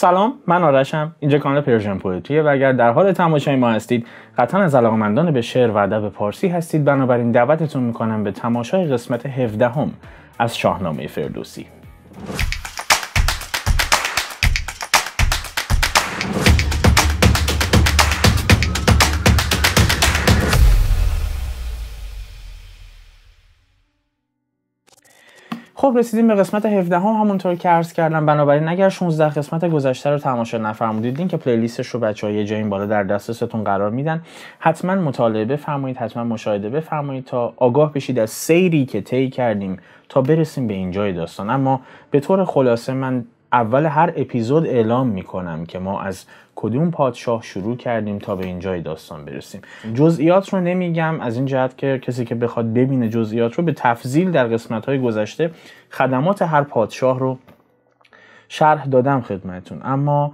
سلام من آرشم اینجا کانال پرژن پویتریه و اگر در حال تماشای ما هستید قطعا از علاقمندان به شعر و ادب پارسی هستید بنابراین دعوتتون میکنم به تماشای قسمت 17 هم از شاهنامه فردوسی خب رسیدیم به قسمت 17 هم همونطور که عرض کردم بنابراین اگر 16 قسمت گذشته رو تماشا نفرمودید لینک که پلیلیستش رو های یه جایی بالا در دسترستون قرار میدن حتما مطالعه بفرمایید حتما مشاهده بفرمایید تا آگاه بشید از سیری که طی کردیم تا برسیم به اینجای داستان اما به طور خلاصه من اول هر اپیزود اعلام میکنم که ما از کدوم پادشاه شروع کردیم تا به اینجای داستان برسیم جزئیات رو نمیگم از این جهت که کسی که بخواد ببینه جزئیات رو به تفضیل در قسمت های گذشته خدمات هر پادشاه رو شرح دادم خدمتون اما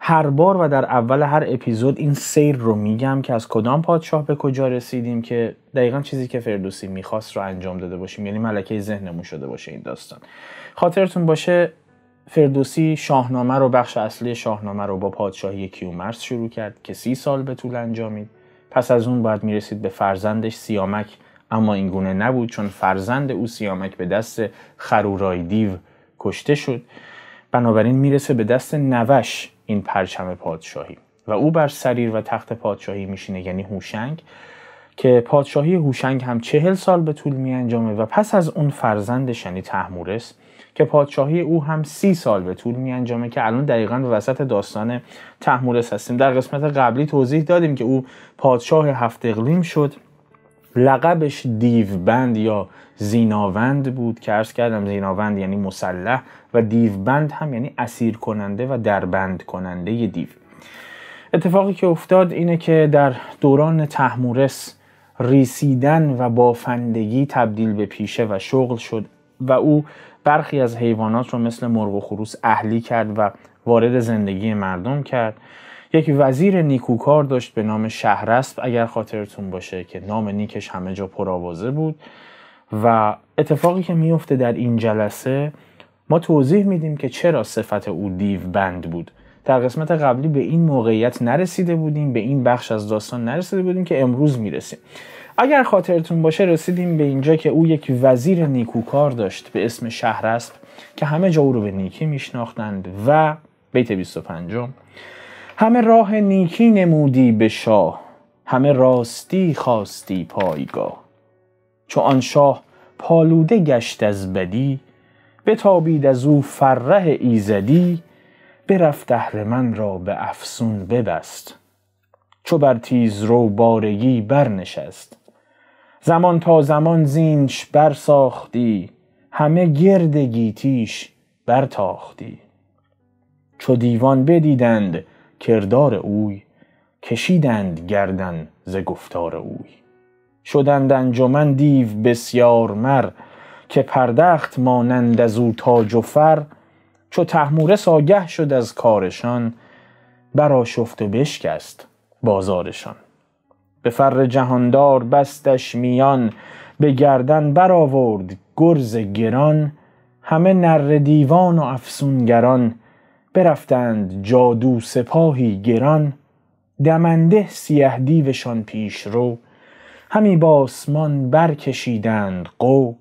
هر بار و در اول هر اپیزود این سیر رو میگم که از کدام پادشاه به کجا رسیدیم که دقیقا چیزی که فردوسی میخواست رو انجام داده باشیم یعنی ملکه ذهنمون شده باشه این داستان خاطرتون باشه فردوسی شاهنامه رو بخش اصلی شاهنامه رو با پادشاهی کیومرس شروع کرد که سی سال به طول انجامید پس از اون باید میرسید به فرزندش سیامک اما اینگونه نبود چون فرزند او سیامک به دست خرورای دیو کشته شد بنابراین میرسه به دست نوش این پرچم پادشاهی و او بر سریر و تخت پادشاهی میشینه یعنی هوشنگ که پادشاهی هوشنگ هم چهل سال به طول می و پس از اون فرزندش یعنی تحمورس که پادشاهی او هم سی سال به طول میانجامه که الان دقیقا به وسط داستان تحمورس هستیم در قسمت قبلی توضیح دادیم که او پادشاه هفت شد لقبش دیوبند یا زیناوند بود که ارز کردم زیناوند یعنی مسلح و بند هم یعنی اسیر کننده و دربند کننده ی دیو اتفاقی که افتاد اینه که در دوران تحمورس ریسیدن و بافندگی تبدیل به پیشه و شغل شد و او برخی از حیوانات رو مثل مرغ و خروس اهلی کرد و وارد زندگی مردم کرد یک وزیر نیکوکار داشت به نام شهرسب اگر خاطرتون باشه که نام نیکش همه جا پرآوازه بود و اتفاقی که میفته در این جلسه ما توضیح میدیم که چرا صفت او دیو بند بود در قسمت قبلی به این موقعیت نرسیده بودیم به این بخش از داستان نرسیده بودیم که امروز میرسیم اگر خاطرتون باشه رسیدیم به اینجا که او یک وزیر نیکوکار داشت به اسم شهرسب که همه جا او رو به نیکی میشناختند و بیت 25 همه راه نیکی نمودی به شاه همه راستی خواستی پایگاه چو آن شاه پالوده گشت از بدی بتابید از او فره ایزدی برفت من را به افسون ببست چو بر تیز رو بارگی برنشست زمان تا زمان زینش برساختی همه گرد گیتیش برتاختی چو دیوان بدیدند کردار اوی کشیدند گردن ز گفتار اوی شدند انجمن دیو بسیار مر که پردخت مانند از او تاج و فر چو تحموره ساگه شد از کارشان شفت و بشکست بازارشان به فر جهاندار بستش میان به گردن برآورد گرز گران همه نر دیوان و افسونگران برفتند جادو سپاهی گران دمنده سیه دیوشان پیش رو همی با آسمان برکشیدند قو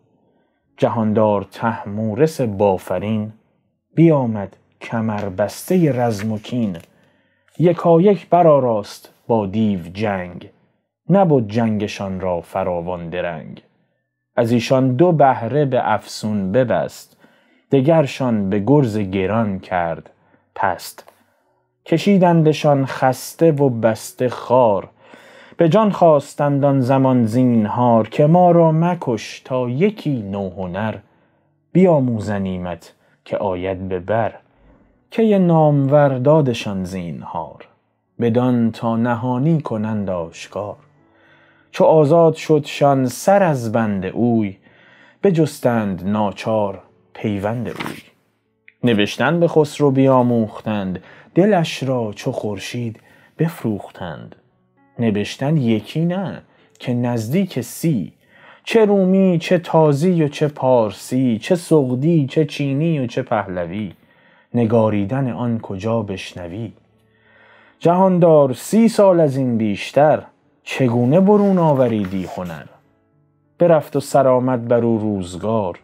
جهاندار تحمورس بافرین بیامد کمربسته رزم و کین یکایک برآراست با دیو جنگ نبود جنگشان را فراوان درنگ از ایشان دو بهره به افسون ببست دگرشان به گرز گران کرد پست کشیدندشان خسته و بسته خار به جان خواستند آن زمان زینهار که ما را مکش تا یکی نوهنر بیاموزنیمت که آید به بر که نامور دادشان زینهار بدان تا نهانی کنند آشکار چو آزاد شد شان سر از بند اوی بجستند ناچار پیوند اوی نوشتن به خسرو بیاموختند دلش را چو خورشید بفروختند نوشتن یکی نه که نزدیک سی چه رومی چه تازی و چه پارسی چه سغدی چه چینی و چه پهلوی نگاریدن آن کجا بشنوی جهاندار سی سال از این بیشتر چگونه برون آوریدی هنر برفت و سرآمد بر او روزگار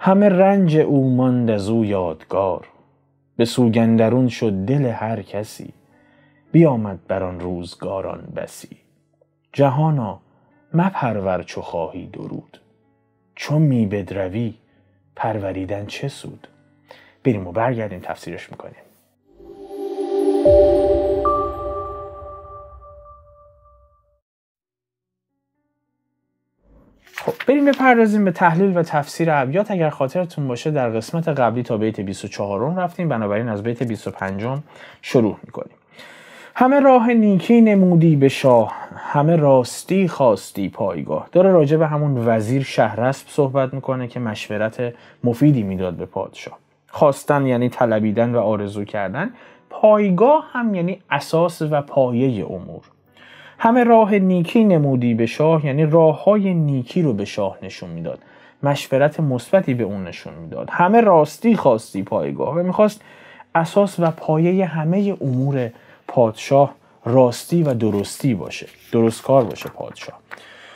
همه رنج او ماند از او یادگار به سوگندرون شد دل هر کسی بیامد بر آن روزگاران بسی جهانا مپرور چو خواهی درود چون می بدروی پروریدن چه سود بریم و برگردیم تفسیرش میکنیم خب بریم بپردازیم به تحلیل و تفسیر ابیات اگر خاطرتون باشه در قسمت قبلی تا بیت 24 رفتیم بنابراین از بیت 25 شروع میکنیم همه راه نیکی نمودی به شاه همه راستی خواستی پایگاه داره راجع به همون وزیر شهرسب صحبت میکنه که مشورت مفیدی میداد به پادشاه خواستن یعنی طلبیدن و آرزو کردن پایگاه هم یعنی اساس و پایه امور همه راه نیکی نمودی به شاه یعنی راه های نیکی رو به شاه نشون میداد مشورت مثبتی به اون نشون میداد همه راستی خواستی پایگاه و میخواست اساس و پایه همه امور پادشاه راستی و درستی باشه درست کار باشه پادشاه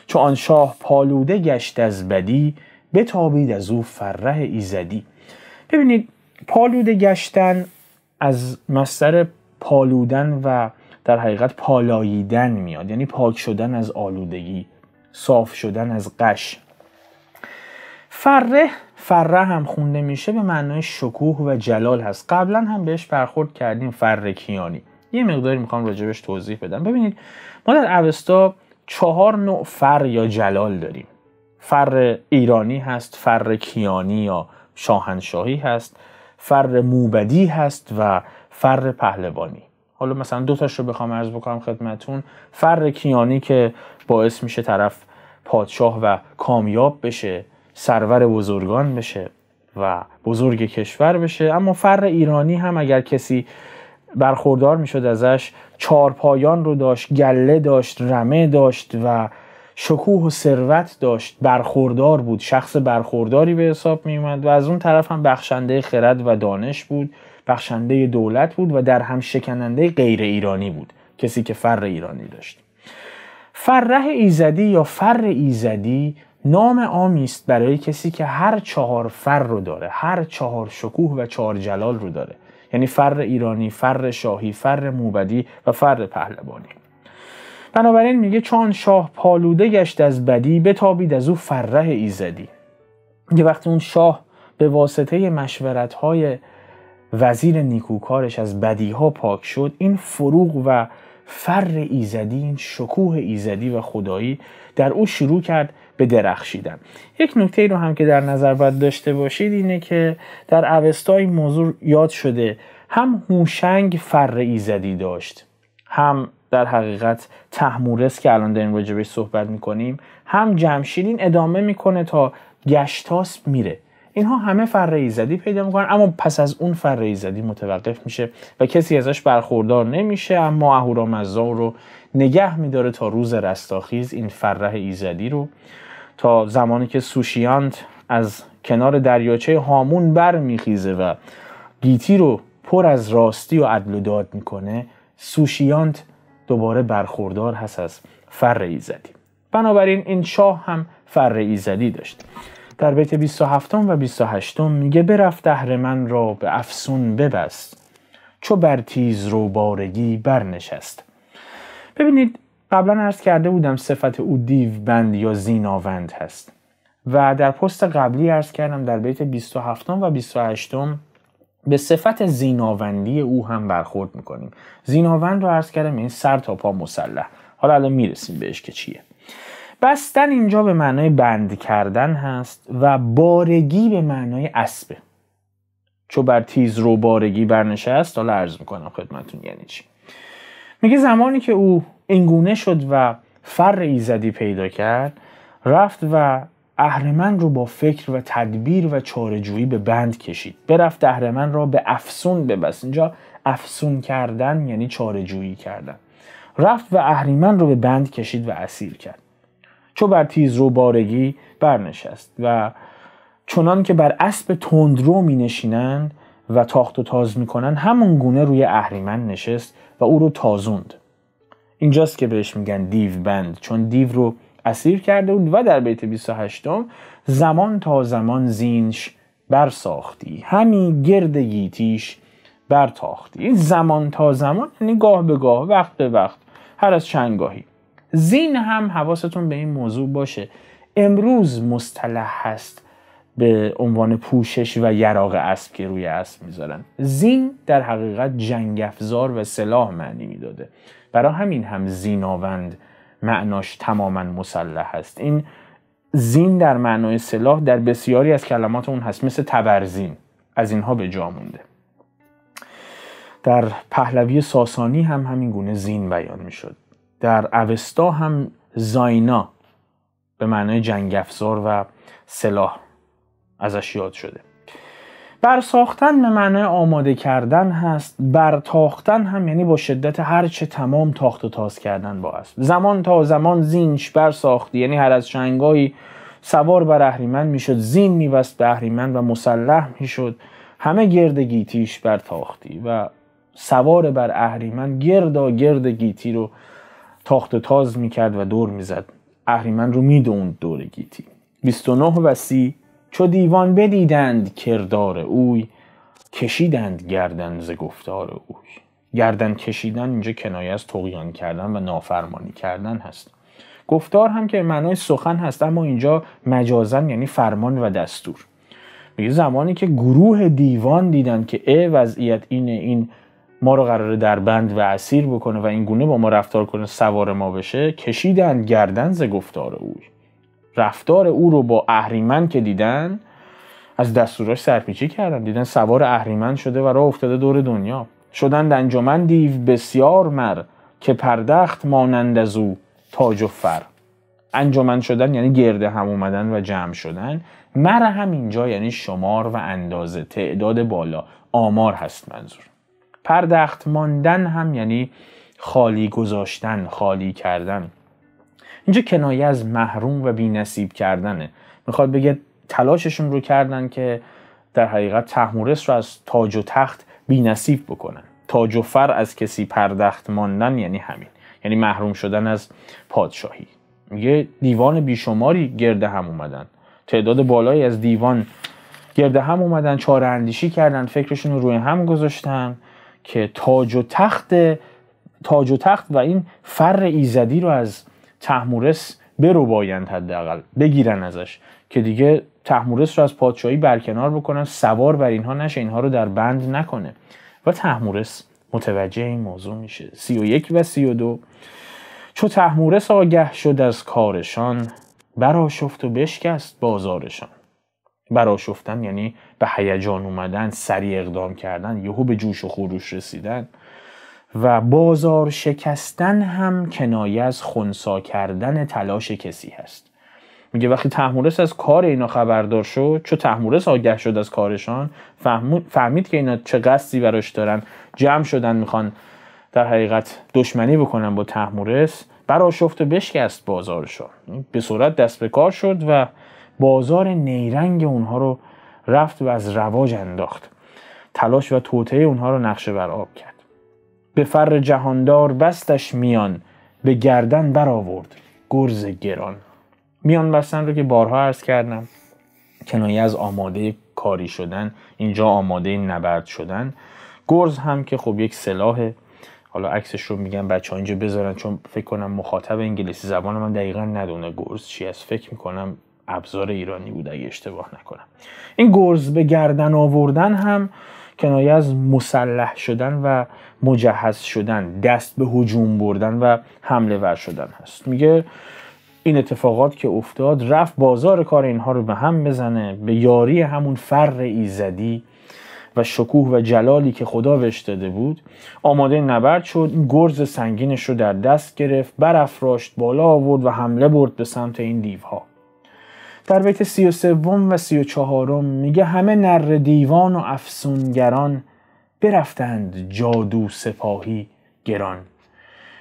چون آن شاه پالوده گشت از بدی بتابید از او فره ایزدی ببینید پالوده گشتن از مستر پالودن و در حقیقت پالاییدن میاد یعنی پاک شدن از آلودگی صاف شدن از قش فره فره هم خونده میشه به معنای شکوه و جلال هست قبلا هم بهش برخورد کردیم فره کیانی یه مقداری میخوام راجبش توضیح بدم ببینید ما در اوستا چهار نوع فر یا جلال داریم فر ایرانی هست فر کیانی یا شاهنشاهی هست فر موبدی هست و فر پهلوانی حالا مثلا دو تاش رو بخوام عرض بکنم خدمتون فر کیانی که باعث میشه طرف پادشاه و کامیاب بشه سرور بزرگان بشه و بزرگ کشور بشه اما فر ایرانی هم اگر کسی برخوردار میشد ازش چارپایان رو داشت گله داشت رمه داشت و شکوه و ثروت داشت برخوردار بود شخص برخورداری به حساب می و از اون طرف هم بخشنده خرد و دانش بود بخشنده دولت بود و در هم شکننده غیر ایرانی بود کسی که فر ایرانی داشت فره ایزدی یا فر ایزدی نام عامی است برای کسی که هر چهار فر رو داره هر چهار شکوه و چهار جلال رو داره یعنی فر ایرانی فر شاهی فر موبدی و فر پهلوانی بنابراین میگه چون شاه پالوده گشت از بدی بتابید از او فره ایزدی یه وقتی اون شاه به واسطه مشورت های وزیر نیکوکارش از بدیها پاک شد این فروغ و فر ایزدی این شکوه ایزدی و خدایی در او شروع کرد به درخشیدن یک نکته ای رو هم که در نظر باید داشته باشید اینه که در اوستا این موضوع یاد شده هم هوشنگ فر ایزدی داشت هم در حقیقت تحمورس که الان داریم راجبش صحبت میکنیم هم جمشیدین ادامه میکنه تا گشتاس میره اینها همه فر ایزدی پیدا میکنن اما پس از اون فر ایزدی متوقف میشه و کسی ازش برخوردار نمیشه اما مزار رو نگه میداره تا روز رستاخیز این فره ایزدی رو تا زمانی که سوشیانت از کنار دریاچه هامون بر میخیزه و گیتی رو پر از راستی و عدل و داد میکنه سوشیانت دوباره برخوردار هست از فر ایزدی بنابراین این شاه هم فر ایزدی داشت در بیت 27 و 28 میگه برفت من را به افسون ببست چو بر تیز رو بارگی برنشست ببینید قبلا عرض کرده بودم صفت او دیو بند یا زیناوند هست و در پست قبلی عرض کردم در بیت 27 و 28 به صفت زیناوندی او هم برخورد میکنیم زیناوند رو عرض کردم این یعنی سر تا پا مسلح حالا الان میرسیم بهش که چیه بستن اینجا به معنای بند کردن هست و بارگی به معنای اسبه چو بر تیز رو بارگی برنشست حالا عرض میکنم خدمتون یعنی چی میگه زمانی که او اینگونه شد و فر ایزدی پیدا کرد رفت و اهرمن رو با فکر و تدبیر و چارجویی به بند کشید برفت اهرمن را به افسون ببست اینجا افسون کردن یعنی چارجویی کردن رفت و اهریمن رو به بند کشید و اسیر کرد چو بر تیز رو بارگی برنشست و چونان که بر اسب تندرو می نشینند و تاخت و تاز کنند همون گونه روی اهریمن نشست و او رو تازوند اینجاست که بهش میگن دیو بند چون دیو رو اسیر کرده بود و در بیت 28 زمان تا زمان زینش برساختی همی گرد گیتیش برتاختی این زمان تا زمان یعنی گاه به گاه وقت به وقت هر از چند گاهی زین هم حواستون به این موضوع باشه امروز مصطلح هست به عنوان پوشش و یراق اسب که روی اسب میذارن زین در حقیقت جنگ افزار و سلاح معنی میداده برای همین هم زیناوند معناش تماما مسلح هست این زین در معنای سلاح در بسیاری از کلمات اون هست مثل تبرزین از اینها به جا مونده در پهلوی ساسانی هم همین گونه زین بیان میشد در اوستا هم زاینا به معنای جنگ افزار و سلاح ازش یاد شده برساختن به معنای آماده کردن هست برتاختن هم یعنی با شدت هرچه تمام تاخت و تاز کردن با است زمان تا زمان زینش برساختی یعنی هر از شنگایی سوار بر اهریمن میشد زین میبست به اهریمن و مسلح میشد همه گرد گیتیش برتاختی و سوار بر اهریمن گردا گرد گیتی رو تاخت تاز میکرد و دور میزد اهریمن رو میدوند دور گیتی 29 و سی چو دیوان بدیدند کردار اوی کشیدند گردن ز گفتار اوی گردن کشیدن اینجا کنایه از تقیان کردن و نافرمانی کردن هست گفتار هم که معنای سخن هست اما اینجا مجازن یعنی فرمان و دستور میگه زمانی که گروه دیوان دیدن که ا وضعیت اینه این ما رو قراره در بند و اسیر بکنه و این گونه با ما رفتار کنه سوار ما بشه کشیدن گردن ز گفتار اوی رفتار او رو با اهریمن که دیدن از دستوراش سرپیچی کردن دیدن سوار اهریمن شده و راه افتاده دور دنیا شدند انجمن دیو بسیار مر که پردخت مانند از او تاج و فر انجمن شدن یعنی گرده هم اومدن و جمع شدن مر هم اینجا یعنی شمار و اندازه تعداد بالا آمار هست منظور پردخت ماندن هم یعنی خالی گذاشتن خالی کردن اینجا کنایه از محروم و بینصیب کردنه میخواد بگه تلاششون رو کردن که در حقیقت تحمورس رو از تاج و تخت بینصیب بکنن تاج و فر از کسی پردخت ماندن یعنی همین یعنی محروم شدن از پادشاهی میگه دیوان بیشماری گرده هم اومدن تعداد بالایی از دیوان گرده هم اومدن چاره اندیشی کردن فکرشون رو روی هم گذاشتن که تاج و تخت تاج و تخت و این فر ایزدی رو از تحمورس برو بایند حداقل بگیرن ازش که دیگه تحمورس رو از پادشاهی برکنار بکنن سوار بر اینها نشه اینها رو در بند نکنه و تحمورس متوجه این موضوع میشه سی و یک و سی و دو چو تحمورس آگه شد از کارشان براشفت و بشکست بازارشان براشفتن یعنی به هیجان اومدن سریع اقدام کردن یهو به جوش و خروش رسیدن و بازار شکستن هم کنایه از خونسا کردن تلاش کسی هست میگه وقتی تحمورس از کار اینا خبردار شد چو تحمورس آگه شد از کارشان فهمید که اینا چه قصدی براش دارن جمع شدن میخوان در حقیقت دشمنی بکنن با تحمورس براشفت و بشکست بازارشان به صورت دست به کار شد و بازار نیرنگ اونها رو رفت و از رواج انداخت تلاش و توطعه اونها رو نقشه بر آب کرد به فر جهاندار بستش میان به گردن برآورد گرز گران میان بستن رو که بارها عرض کردم کنایه از آماده کاری شدن اینجا آماده نبرد شدن گرز هم که خب یک سلاحه، حالا عکسش رو میگن بچه ها اینجا بذارن چون فکر کنم مخاطب انگلیسی زبان من دقیقا ندونه گرز چی از فکر میکنم ابزار ایرانی بود اگه اشتباه نکنم این گرز به گردن آوردن هم کنایه از مسلح شدن و مجهز شدن دست به هجوم بردن و حمله ور شدن هست میگه این اتفاقات که افتاد رفت بازار کار اینها رو به هم بزنه به یاری همون فر ایزدی و شکوه و جلالی که خدا بهش داده بود آماده نبرد شد این گرز سنگینش رو در دست گرفت برافراشت بالا آورد و حمله برد به سمت این دیوها در بیت سی و سوم و سی چهارم میگه همه نر دیوان و افسونگران برفتند جادو سپاهی گران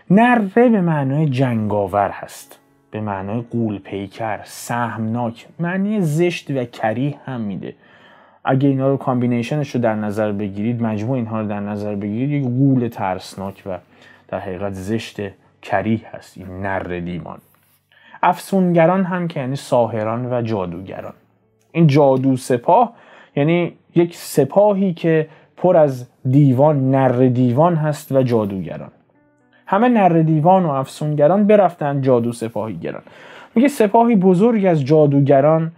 نره به معنای جنگاور هست به معنای قول پیکر سهمناک معنی زشت و کریه هم میده اگه اینا رو کامبینیشنش رو در نظر بگیرید مجموع اینها رو در نظر بگیرید یک قول ترسناک و در حقیقت زشت کریه هست این نر دیوان افسونگران هم که یعنی ساهران و جادوگران این جادو سپاه یعنی یک سپاهی که پر از دیوان نر دیوان هست و جادوگران همه نر دیوان و افسونگران برفتن جادو سپاهی گران میگه سپاهی بزرگ از جادوگران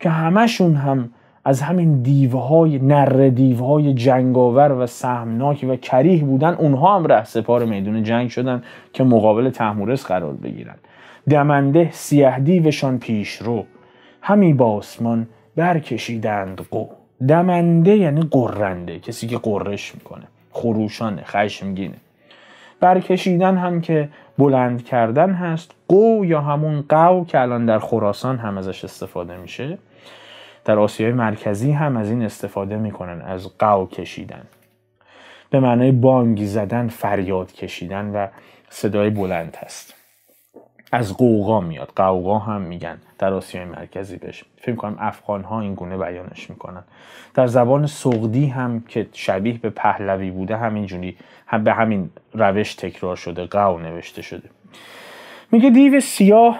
که همشون هم از همین دیوهای نر جنگاور و سهمناکی و کریه بودن اونها هم ره سپار میدون جنگ شدن که مقابل تحمورس قرار بگیرن دمنده سیه دیوشان پیش رو همی با آسمان برکشیدند قو دمنده یعنی قرنده کسی که قررش میکنه خروشانه خشمگینه برکشیدن هم که بلند کردن هست قو یا همون قو که الان در خراسان هم ازش استفاده میشه در آسیای مرکزی هم از این استفاده میکنن از قو کشیدن به معنای بانگی زدن فریاد کشیدن و صدای بلند هست از قوقا میاد قوقا هم میگن در آسیای مرکزی بهش فکر کنم افغان ها این گونه بیانش میکنن در زبان سغدی هم که شبیه به پهلوی بوده همینجوری هم به همین روش تکرار شده قو نوشته شده میگه دیو سیاه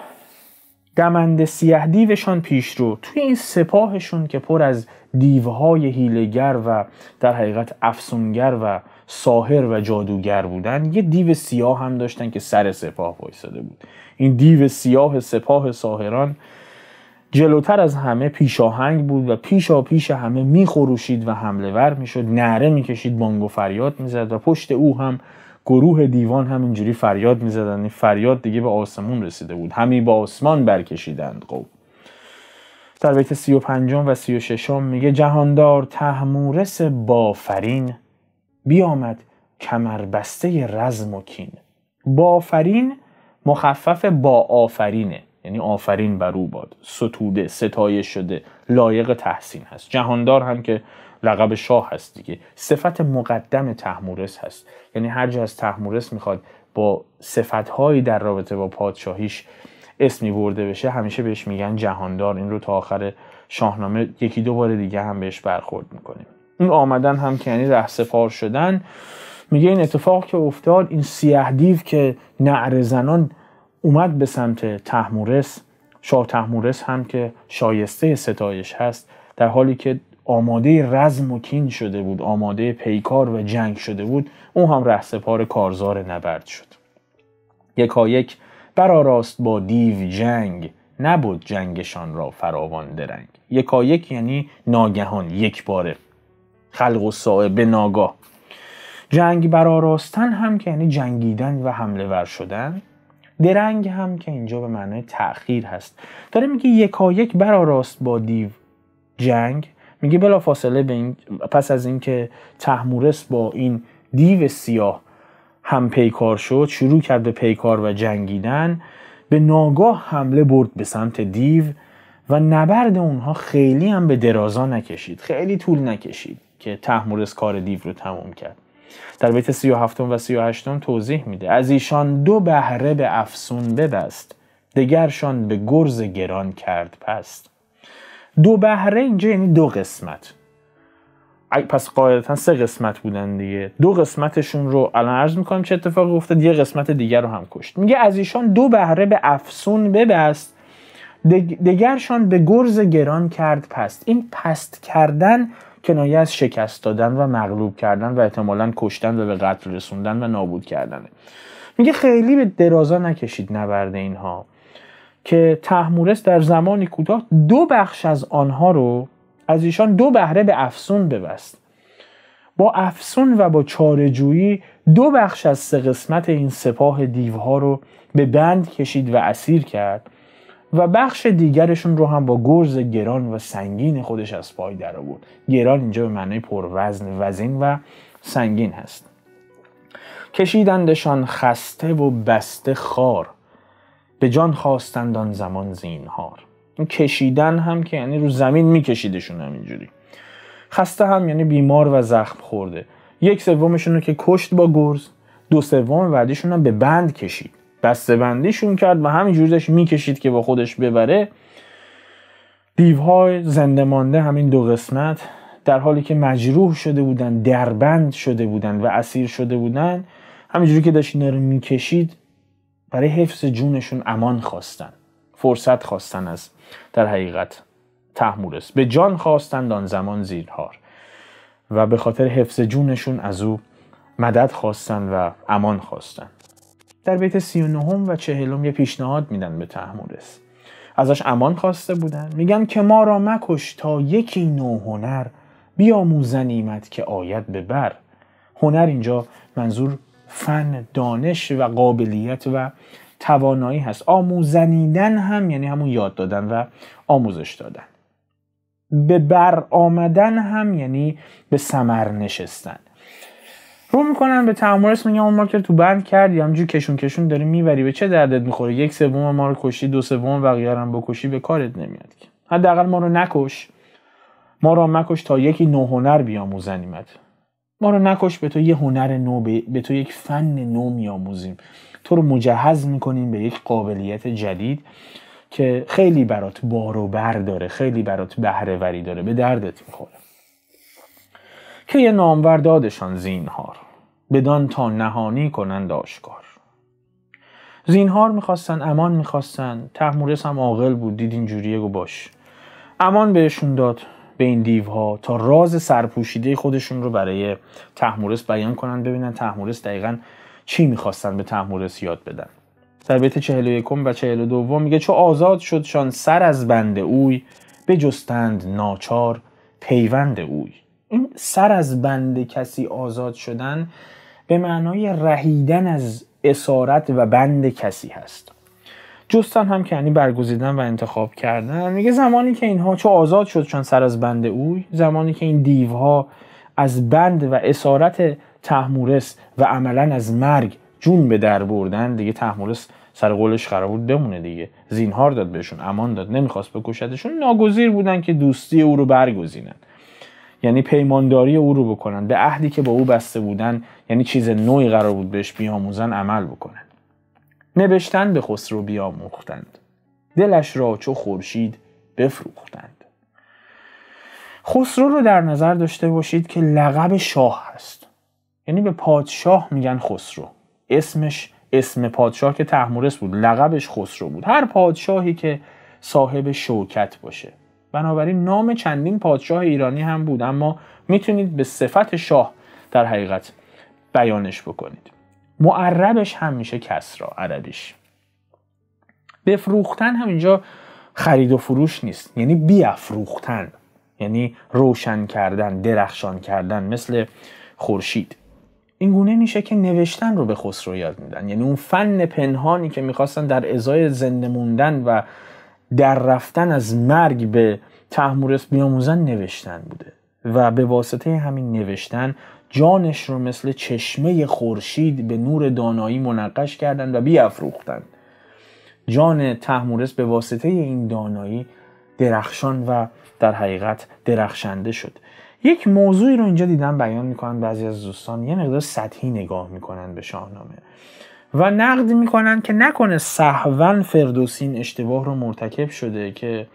دمند سیاه دیوشان پیش رو توی این سپاهشون که پر از دیوهای هیلگر و در حقیقت افسونگر و ساهر و جادوگر بودن یه دیو سیاه هم داشتن که سر سپاه وایساده بود این دیو سیاه سپاه ساهران جلوتر از همه پیشاهنگ بود و پیشا پیش همه میخروشید و حمله ور میشد نعره میکشید بانگ فریاد میزد و پشت او هم گروه دیوان همینجوری فریاد میزدن این فریاد دیگه به آسمون رسیده بود همین با آسمان برکشیدند قوم در بیت سی و پنجم و سی و ششم میگه جهاندار تهمورس بافرین بیامد کمربسته رزم و کین بافرین مخفف با آفرینه یعنی آفرین بر او باد ستوده ستایش شده لایق تحسین هست جهاندار هم که لقب شاه هست دیگه صفت مقدم تهمورس هست یعنی هر جا از تحمورس میخواد با صفتهایی در رابطه با پادشاهیش اسمی برده بشه همیشه بهش میگن جهاندار این رو تا آخر شاهنامه یکی دو بار دیگه هم بهش برخورد میکنیم اون آمدن هم که یعنی ره شدن میگه این اتفاق که افتاد این سیه دیو که نعر زنان اومد به سمت تحمورس شاه تحمورس هم که شایسته ستایش هست در حالی که آماده رزم و کین شده بود آماده پیکار و جنگ شده بود اون هم رهسپار کارزار نبرد شد یکایک براراست با دیو جنگ نبود جنگشان را فراوان درنگ یکایک یعنی ناگهان یک باره خلق و به ناگاه جنگ برآراستن هم که یعنی جنگیدن و حمله ور شدن درنگ هم که اینجا به معنای تأخیر هست داره میگه یکایک براراست با دیو جنگ میگه بلافاصله فاصله این پس از اینکه تحمورس با این دیو سیاه هم پیکار شد شروع کرد به پیکار و جنگیدن به ناگاه حمله برد به سمت دیو و نبرد اونها خیلی هم به درازا نکشید خیلی طول نکشید که تحمورس کار دیو رو تموم کرد در بیت 37 و 38 توضیح میده از ایشان دو بهره به افسون ببست دگرشان به گرز گران کرد پست دو بهره اینجا یعنی دو قسمت پس قاعدتا سه قسمت بودن دیگه دو قسمتشون رو الان عرض میکنم چه اتفاقی افتاد یه قسمت دیگر رو هم کشت میگه از ایشان دو بهره به افسون ببست دگرشان به گرز گران کرد پست این پست کردن کنایه از شکست دادن و مغلوب کردن و احتمالا کشتن و به قتل رسوندن و نابود کردنه میگه خیلی به درازا نکشید نبرد اینها که تحمورس در زمانی کوتاه دو بخش از آنها رو از ایشان دو بهره به افسون ببست با افسون و با چارجویی دو بخش از سه قسمت این سپاه دیوها رو به بند کشید و اسیر کرد و بخش دیگرشون رو هم با گرز گران و سنگین خودش از پای در آورد گران اینجا به معنای پروزن وزین و سنگین هست کشیدندشان خسته و بسته خار به جان خواستند آن زمان زینهار کشیدن هم که یعنی رو زمین میکشیدشون همینجوری خسته هم یعنی بیمار و زخم خورده یک سومشون رو که کشت با گرز دو سوم بعدیشون هم به بند کشید بسته بندیشون کرد و همینجوری داشت میکشید که با خودش ببره دیوهای زنده مانده همین دو قسمت در حالی که مجروح شده بودن دربند شده بودن و اسیر شده بودن همینجوری که داشت اینا رو میکشید برای حفظ جونشون امان خواستن فرصت خواستن از در حقیقت تحمول است به جان خواستند آن زمان زیرهار و به خاطر حفظ جونشون از او مدد خواستن و امان خواستن. در بیت 39 و 40 یه پیشنهاد میدن به است. ازش امان خواسته بودن میگن که ما را مکش تا یکی نو هنر بیاموزنیمت که آید به بر هنر اینجا منظور فن دانش و قابلیت و توانایی هست آموزنیدن هم یعنی همون یاد دادن و آموزش دادن به بر آمدن هم یعنی به سمر نشستن رو میکنن به اسم میگم اون مارکر تو بند کردی همجور کشون کشون داری میبری به چه دردت میخوره یک سوم ما رو کشی دو سوم و هم بکشی به کارت نمیاد حداقل ما رو نکش ما رو مکش تا یکی نو هنر بیاموزنیمت ما رو نکش به تو یه هنر نو به, به تو یک فن نو میآموزیم تو رو مجهز میکنیم به یک قابلیت جدید که خیلی برات بار و بر داره خیلی برات بهره وری داره به دردت میخوره که یه نامور دادشان زینهار بدان تا نهانی کنند آشکار زینهار میخواستن امان میخواستن تحمورس هم عاقل بود دید اینجوریه گو باش امان بهشون داد به این دیوها تا راز سرپوشیده خودشون رو برای تحمورس بیان کنن ببینن تحمورس دقیقا چی میخواستن به تحمورس یاد بدن در بیت 41 و 42 میگه چو آزاد شد شان سر از بند اوی بجستند ناچار پیوند اوی این سر از بند کسی آزاد شدن به معنای رهیدن از اسارت و بند کسی هست جستن هم که یعنی برگزیدن و انتخاب کردن میگه زمانی که اینها چو آزاد شد چون سر از بند اوی زمانی که این دیوها از بند و اسارت تحمورس و عملا از مرگ جون به در بردن دیگه تحمورس سر قولش قرار بود بمونه دیگه زینهار داد بهشون امان داد نمیخواست بکشدشون ناگزیر بودن که دوستی او رو برگزینن یعنی پیمانداری او رو بکنن به عهدی که با او بسته بودن یعنی چیز نوعی قرار بود بهش بیاموزن عمل بکنن نوشتن به خسرو بیاموختند دلش را چو خورشید بفروختند خسرو رو در نظر داشته باشید که لقب شاه هست یعنی به پادشاه میگن خسرو اسمش اسم پادشاه که تحمورس بود لقبش خسرو بود هر پادشاهی که صاحب شوکت باشه بنابراین نام چندین پادشاه ایرانی هم بود اما میتونید به صفت شاه در حقیقت بیانش بکنید معربش هم میشه کسرا عربیش بفروختن هم اینجا خرید و فروش نیست یعنی بیافروختن یعنی روشن کردن درخشان کردن مثل خورشید این گونه میشه که نوشتن رو به خسرو یاد میدن یعنی اون فن پنهانی که میخواستن در ازای زنده موندن و در رفتن از مرگ به تحمورس بیاموزن نوشتن بوده و به واسطه همین نوشتن جانش رو مثل چشمه خورشید به نور دانایی منقش کردند و بیافروختند جان تحمورس به واسطه این دانایی درخشان و در حقیقت درخشنده شد یک موضوعی رو اینجا دیدم بیان میکنن بعضی از دوستان یه مقدار سطحی نگاه میکنن به شاهنامه و نقد میکنن که نکنه صحوا فردوسین اشتباه رو مرتکب شده که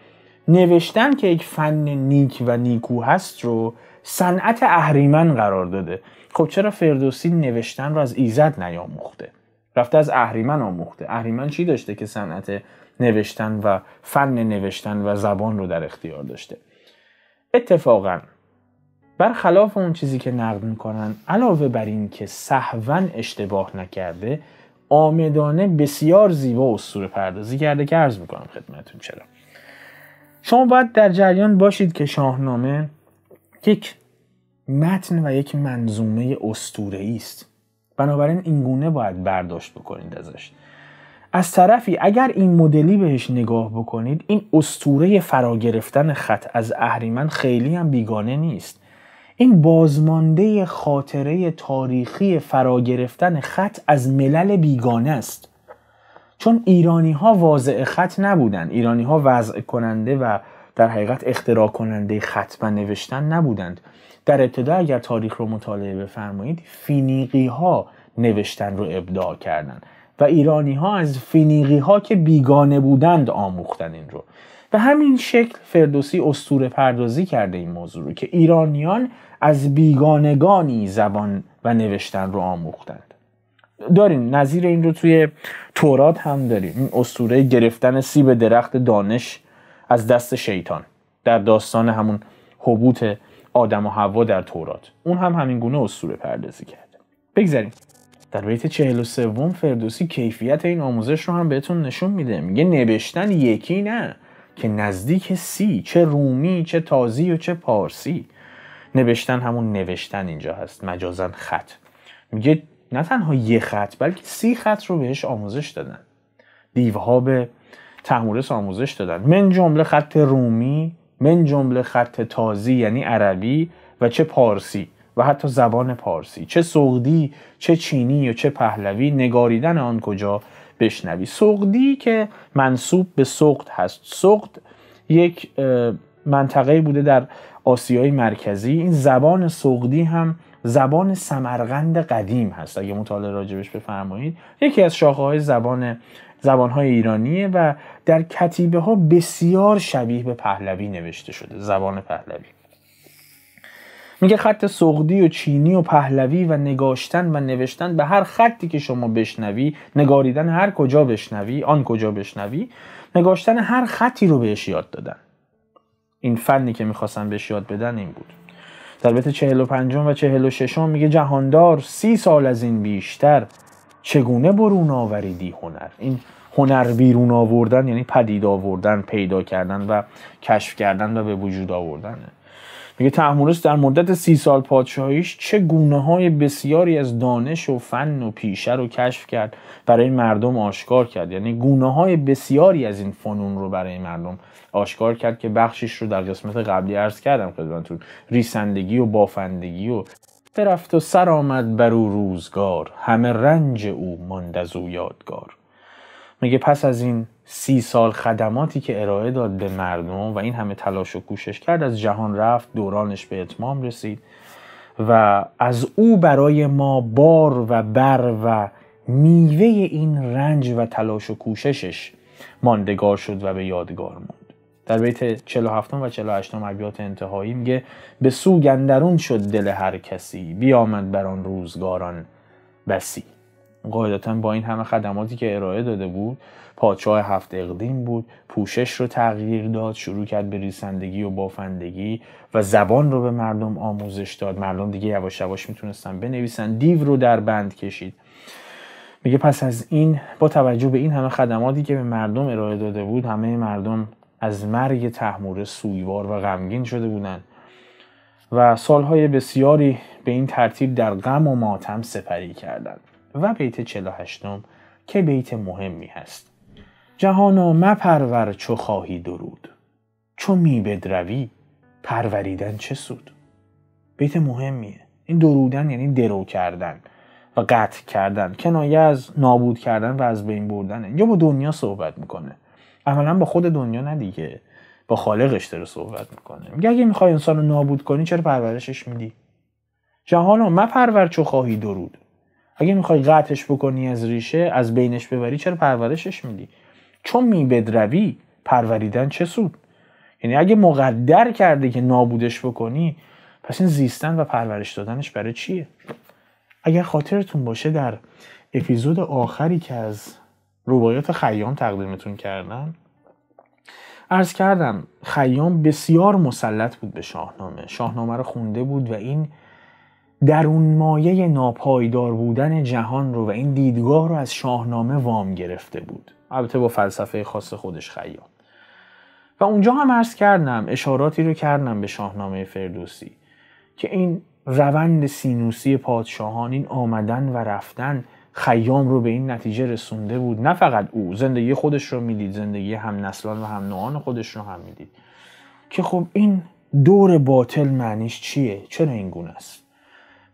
نوشتن که یک فن نیک و نیکو هست رو صنعت اهریمن قرار داده خب چرا فردوسین نوشتن رو از ایزد نیاموخته رفته از اهریمن آموخته اهریمن چی داشته که صنعت نوشتن و فن نوشتن و زبان رو در اختیار داشته اتفاقا برخلاف اون چیزی که نقد میکنن علاوه بر این که صحوا اشتباه نکرده آمدانه بسیار زیبا و پردازی کرده که ارز میکنم خدمتون چرا شما باید در جریان باشید که شاهنامه یک متن و یک منظومه استوره است بنابراین اینگونه باید برداشت بکنید ازش از طرفی اگر این مدلی بهش نگاه بکنید این استوره فرا گرفتن خط از اهریمن خیلی هم بیگانه نیست این بازمانده خاطره تاریخی فرا گرفتن خط از ملل بیگانه است چون ایرانی ها واضع خط نبودن ایرانی ها وضع کننده و در حقیقت اختراع کننده خط و نوشتن نبودند در ابتدا اگر تاریخ رو مطالعه بفرمایید فینیقی ها نوشتن رو ابداع کردند و ایرانی ها از فینیقی ها که بیگانه بودند آموختن این رو به همین شکل فردوسی استور پردازی کرده این موضوع رو که ایرانیان از بیگانگانی زبان و نوشتن رو آموختند داریم نظیر این رو توی تورات هم داریم این اسطوره گرفتن سیب درخت دانش از دست شیطان در داستان همون حبوط آدم و هوا در تورات اون هم همین گونه اسطوره پردازی کرده بگذاریم در بیت 43 فردوسی کیفیت این آموزش رو هم بهتون نشون میده میگه نوشتن یکی نه که نزدیک سی چه رومی چه تازی و چه پارسی نوشتن همون نوشتن اینجا هست مجازن خط میگه نه تنها یه خط بلکه سی خط رو بهش آموزش دادن دیوها به تحمورس آموزش دادن من جمله خط رومی من جمله خط تازی یعنی عربی و چه پارسی و حتی زبان پارسی چه سغدی، چه چینی و چه پهلوی نگاریدن آن کجا بشنوی سقدی که منصوب به سقد هست سقد یک منطقه بوده در آسیای مرکزی این زبان سقدی هم زبان سمرغند قدیم هست اگه مطالعه راجبش بفرمایید یکی از شاخه های زبان زبانهای ایرانیه و در کتیبه ها بسیار شبیه به پهلوی نوشته شده زبان پهلوی میگه خط سغدی و چینی و پهلوی و نگاشتن و نوشتن به هر خطی که شما بشنوی نگاریدن هر کجا بشنوی آن کجا بشنوی نگاشتن هر خطی رو بهش یاد دادن این فنی که میخواستن بهش یاد بدن این بود در بیت 45 و 46 میگه جهاندار سی سال از این بیشتر چگونه برون آوریدی هنر این هنر بیرون آوردن یعنی پدید آوردن پیدا کردن و کشف کردن و به وجود آوردنه میگه تحمورس در مدت سی سال پادشاهیش چه گونه های بسیاری از دانش و فن و پیشه رو کشف کرد برای مردم آشکار کرد یعنی گونه های بسیاری از این فنون رو برای مردم آشکار کرد که بخشش رو در قسمت قبلی عرض کردم خدمتتون ریسندگی و بافندگی و برفت و سر آمد بر او روزگار همه رنج او ماند از او یادگار میگه پس از این سی سال خدماتی که ارائه داد به مردم و این همه تلاش و کوشش کرد از جهان رفت دورانش به اتمام رسید و از او برای ما بار و بر و میوه این رنج و تلاش و کوششش ماندگار شد و به یادگار ماند. در بیت 47 و 48 ابیات انتهایی میگه به سوگ اندرون شد دل هر کسی بیامد بر آن روزگاران بسی قاعدتا با این همه خدماتی که ارائه داده بود پادشاه هفت اقدیم بود پوشش رو تغییر داد شروع کرد به ریسندگی و بافندگی و زبان رو به مردم آموزش داد مردم دیگه یواش یواش میتونستن بنویسن دیو رو در بند کشید میگه پس از این با توجه به این همه خدماتی که به مردم ارائه داده بود همه مردم از مرگ تحمور سویوار و غمگین شده بودند و سالهای بسیاری به این ترتیب در غم و ماتم سپری کردند و بیت 48 که بیت مهمی هست جهانا مپرور چو خواهی درود چو می بدروی پروریدن چه سود بیت مهمیه این درودن یعنی درو کردن و قطع کردن کنایه از نابود کردن و از بین بردن یا با دنیا صحبت میکنه اولا با خود دنیا ندیگه با خالقش داره صحبت میکنه میگه اگه میخوای انسان رو نابود کنی چرا پرورشش میدی جهانا مپرور چو خواهی درود اگه میخوای قطعش بکنی از ریشه از بینش ببری چرا پرورشش میدی چون میبدروی پروریدن چه سود یعنی اگه مقدر کرده که نابودش بکنی پس این زیستن و پرورش دادنش برای چیه اگر خاطرتون باشه در اپیزود آخری که از روایات خیام تقدیمتون کردن ارز کردم خیام بسیار مسلط بود به شاهنامه شاهنامه رو خونده بود و این در اون مایه ناپایدار بودن جهان رو و این دیدگاه رو از شاهنامه وام گرفته بود البته با فلسفه خاص خودش خیام و اونجا هم عرض کردم اشاراتی رو کردم به شاهنامه فردوسی که این روند سینوسی پادشاهان این آمدن و رفتن خیام رو به این نتیجه رسونده بود نه فقط او زندگی خودش رو میدید زندگی هم نسلان و هم نوعان خودش رو هم میدید که خب این دور باطل معنیش چیه چرا این است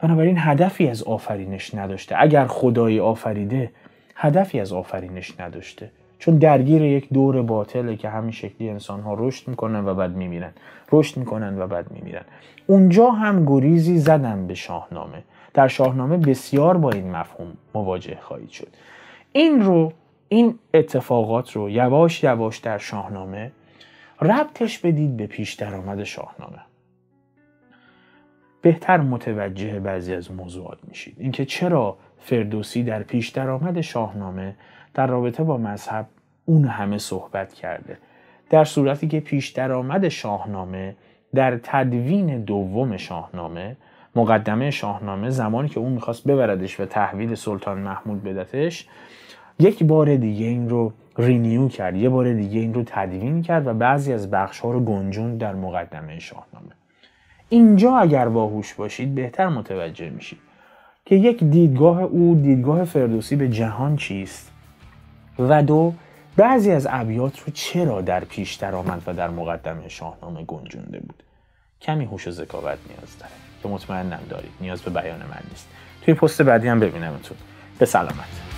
بنابراین هدفی از آفرینش نداشته اگر خدای آفریده هدفی از آفرینش نداشته چون درگیر یک دور باطله که همین شکلی انسان ها رشد میکنن و بعد میمیرن رشد میکنن و بعد میمیرن اونجا هم گریزی زدن به شاهنامه در شاهنامه بسیار با این مفهوم مواجه خواهید شد این رو این اتفاقات رو یواش یواش در شاهنامه ربطش بدید به پیش درآمد شاهنامه بهتر متوجه بعضی از موضوعات میشید اینکه چرا فردوسی در پیش درآمد شاهنامه در رابطه با مذهب اون همه صحبت کرده در صورتی که پیش درآمد شاهنامه در تدوین دوم شاهنامه مقدمه شاهنامه زمانی که اون میخواست ببردش و تحویل سلطان محمود بدتش یک بار دیگه این رو رینیو کرد یه بار دیگه این رو تدوین کرد و بعضی از بخش ها رو گنجون در مقدمه شاهنامه اینجا اگر واهوش باشید بهتر متوجه میشید که یک دیدگاه او دیدگاه فردوسی به جهان چیست و دو بعضی از ابیات رو چرا در پیش درآمد و در مقدمه شاهنامه گنجونده بود کمی هوش و ذکاوت نیاز داره که مطمئنم دارید نیاز به بیان من نیست توی پست بعدی هم ببینمتون به سلامت